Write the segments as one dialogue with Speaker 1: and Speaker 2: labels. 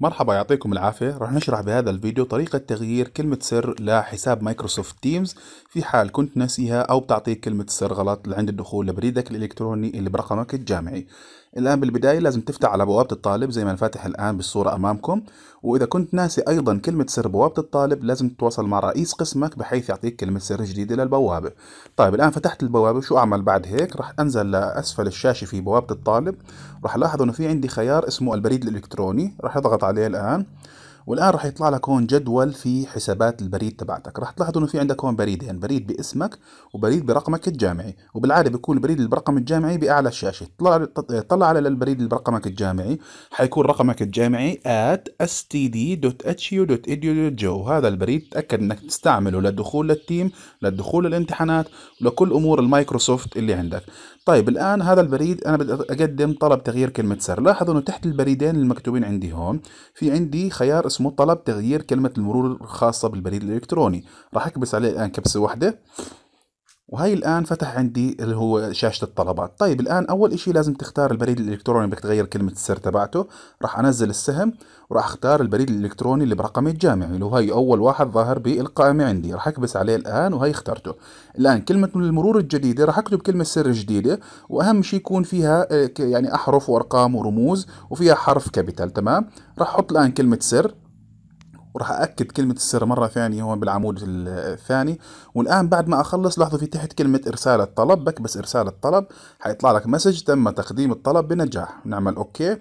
Speaker 1: مرحبا يعطيكم العافية رح نشرح بهذا الفيديو طريقة تغيير كلمة سر لحساب مايكروسوفت تيمز في حال كنت ناسيها أو بتعطيك كلمة سر غلط عند الدخول لبريدك الإلكتروني اللي برقمك الجامعي الآن بالبداية لازم تفتح على بوابة الطالب زي ما الفاتح الآن بالصورة أمامكم وإذا كنت ناسي أيضا كلمة سر بوابة الطالب لازم تتواصل مع رئيس قسمك بحيث يعطيك كلمة سر جديدة للبوابة طيب الآن فتحت البوابة شو أعمل بعد هيك رح أنزل لأسفل الشاشة في بوابة الطالب رح ألاحظ أنه في عندي خيار اسمه البريد الإلكتروني رح أضغط عليه الآن والان راح يطلع لك هون جدول في حسابات البريد تبعتك راح تلاحظ انه في عندك هون بريدين يعني بريد باسمك وبريد برقمك الجامعي وبالعاده بيكون البريد اللي برقم الجامعي باعلى الشاشه طلع طلع على البريد اللي برقمك الجامعي حيكون رقمك الجامعي @std.hu.edu.jo هذا البريد تاكد انك تستعمله للدخول للتيم للدخول للامتحانات ولكل امور المايكروسوفت اللي عندك طيب الان هذا البريد انا بدي اقدم طلب تغيير كلمه سر لاحظوا انه تحت البريدين المكتوبين عندي هون في عندي خيار اسمه طلب تغيير كلمة المرور الخاصة بالبريد الإلكتروني راح أكبس عليه الآن كبسة واحدة وهي الآن فتح عندي اللي هو شاشة الطلبات طيب الآن أول إشي لازم تختار البريد الإلكتروني بدك تغير كلمة السر تبعته راح أنزل السهم وراح أختار البريد الإلكتروني اللي برقمي الجامعي اللي هو هي أول واحد ظاهر بالقائمة عندي راح أكبس عليه الآن وهي اخترته الآن كلمة المرور الجديدة راح أكتب كلمة سر جديدة وأهم شيء يكون فيها آه، يعني أحرف وأرقام ورموز وفيها حرف كابيتال تمام راح أحط الآن كلمة سر وراح أكد كلمة السر مرة ثانية هون بالعمود الثاني والآن بعد ما أخلص لاحظوا في تحت كلمة إرسال الطلب بكبس إرسال الطلب حيطلع لك مسج تم تقديم الطلب بنجاح نعمل أوكي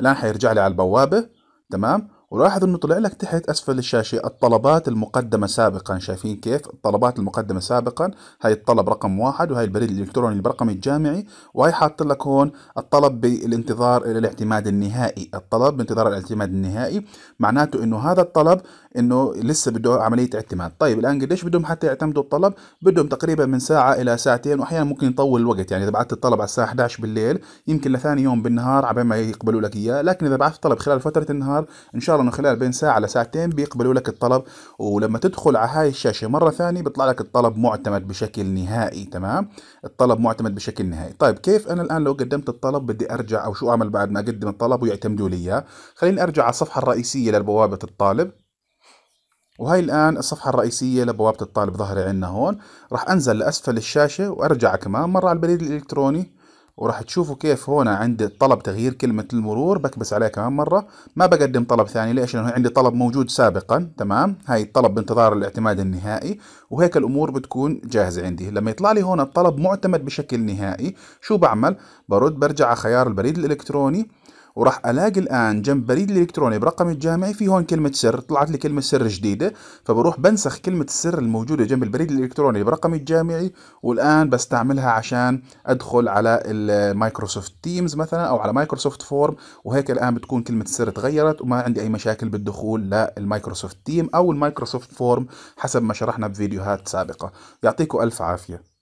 Speaker 1: الآن حيرجع لي على البوابة تمام ولاحظ انه طلع لك تحت اسفل الشاشه الطلبات المقدمه سابقا شايفين كيف الطلبات المقدمه سابقا هاي الطلب رقم واحد وهي البريد الالكتروني برقم الجامعي وهي حاطط لك هون الطلب بالانتظار الى الاعتماد النهائي الطلب بانتظار الاعتماد النهائي معناته انه هذا الطلب انه لسه بده عمليه اعتماد طيب الان قديش بدهم حتى يعتمدوا الطلب بدهم تقريبا من ساعه الى ساعتين واحيانا ممكن يطول الوقت يعني اذا بعثت الطلب على الساعه 11 بالليل يمكن لثاني يوم بالنهار على ما يقبلوا لك اياه لكن اذا بعثت الطلب خلال فتره النهار ان شاء الله من خلال بين ساعه لساعتين بيقبلوا لك الطلب ولما تدخل على هاي الشاشه مره ثانيه بيطلع لك الطلب معتمد بشكل نهائي تمام الطلب معتمد بشكل نهائي طيب كيف انا الان لو قدمت الطلب بدي ارجع او شو اعمل بعد ما اقدم الطلب ويعتمدوا لي اياه خليني ارجع على الصفحه الرئيسيه لبوابه الطالب وهي الآن الصفحة الرئيسية لبوابة الطالب ظهري عندنا هون راح أنزل لأسفل الشاشة وأرجع كمان مرة على البريد الإلكتروني وراح تشوفوا كيف هنا عندي طلب تغيير كلمة المرور بكبس عليها كمان مرة ما بقدم طلب ثاني ليش لأنه عندي طلب موجود سابقا تمام هاي الطلب بانتظار الاعتماد النهائي وهيك الأمور بتكون جاهزة عندي لما يطلع لي هنا الطلب معتمد بشكل نهائي شو بعمل برد برجع على خيار البريد الإلكتروني وراح الاقي الان جنب بريد الالكتروني برقمي الجامعي في هون كلمه سر طلعت لي كلمه سر جديده فبروح بنسخ كلمه السر الموجوده جنب البريد الالكتروني برقمي الجامعي والان بستعملها عشان ادخل على المايكروسوفت تيمز مثلا او على مايكروسوفت فورم وهيك الان بتكون كلمه السر تغيرت وما عندي اي مشاكل بالدخول للمايكروسوفت تيم او المايكروسوفت فورم حسب ما شرحنا بفيديوهات سابقه يعطيكم الف عافيه